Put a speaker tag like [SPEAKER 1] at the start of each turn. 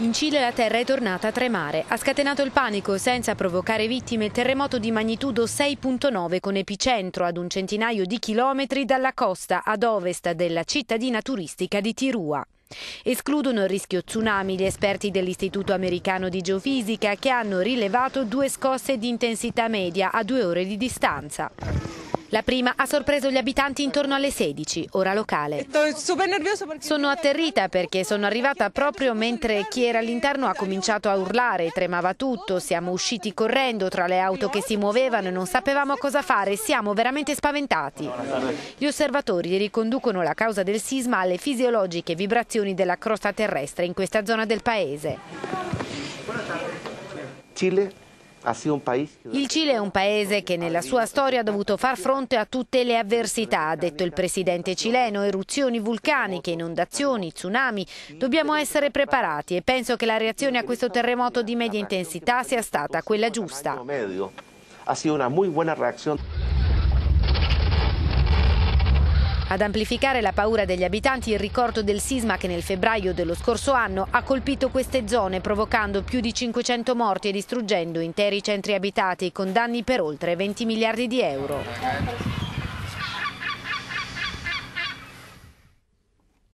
[SPEAKER 1] In Cile la terra è tornata a tremare. Ha scatenato il panico senza provocare vittime il terremoto di magnitudo 6.9 con epicentro ad un centinaio di chilometri dalla costa ad ovest della cittadina turistica di Tirua. Escludono il rischio tsunami gli esperti dell'Istituto americano di geofisica che hanno rilevato due scosse di intensità media a due ore di distanza. La prima ha sorpreso gli abitanti intorno alle 16, ora locale. Sono atterrita perché sono arrivata proprio mentre chi era all'interno ha cominciato a urlare, tremava tutto, siamo usciti correndo tra le auto che si muovevano e non sapevamo cosa fare, siamo veramente spaventati. Gli osservatori riconducono la causa del sisma alle fisiologiche vibrazioni della crosta terrestre in questa zona del paese. Cile il Cile è un paese che nella sua storia ha dovuto far fronte a tutte le avversità, ha detto il presidente cileno, eruzioni vulcaniche, inondazioni, tsunami. Dobbiamo essere preparati e penso che la reazione a questo terremoto di media intensità sia stata quella giusta. Ha sido una muy buena reacción. Ad amplificare la paura degli abitanti il ricordo del sisma che nel febbraio dello scorso anno ha colpito queste zone provocando più di 500 morti e distruggendo interi centri abitati con danni per oltre 20 miliardi di euro.